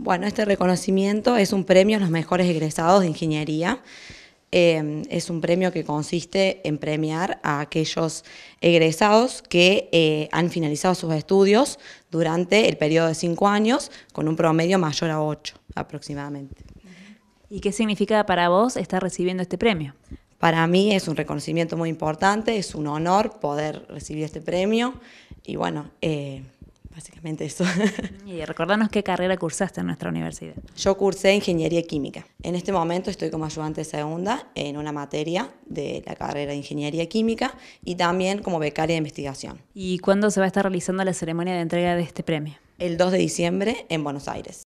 Bueno, este reconocimiento es un premio a los mejores egresados de ingeniería. Eh, es un premio que consiste en premiar a aquellos egresados que eh, han finalizado sus estudios durante el periodo de cinco años con un promedio mayor a ocho aproximadamente. ¿Y qué significa para vos estar recibiendo este premio? Para mí es un reconocimiento muy importante, es un honor poder recibir este premio y bueno, eh, básicamente eso. y recordanos qué carrera cursaste en nuestra universidad. Yo cursé Ingeniería Química. En este momento estoy como ayudante segunda en una materia de la carrera de Ingeniería Química y también como becaria de investigación. ¿Y cuándo se va a estar realizando la ceremonia de entrega de este premio? El 2 de diciembre en Buenos Aires.